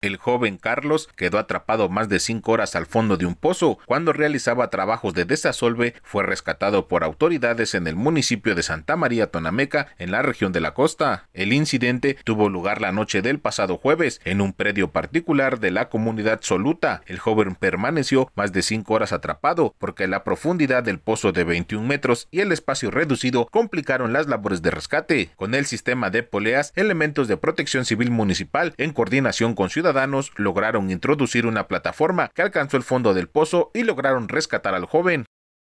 El joven Carlos quedó atrapado más de cinco horas al fondo de un pozo. Cuando realizaba trabajos de desasolve, fue rescatado por autoridades en el municipio de Santa María Tonameca, en la región de la costa. El incidente tuvo lugar la noche del pasado jueves en un predio particular de la comunidad Soluta. El joven permaneció más de cinco horas atrapado porque la profundidad del pozo de 21 metros y el espacio reducido complicaron las labores de rescate. Con el sistema de poleas, elementos de protección civil municipal en coordinación con ciudadanos ciudadanos lograron introducir una plataforma que alcanzó el fondo del pozo y lograron rescatar al joven.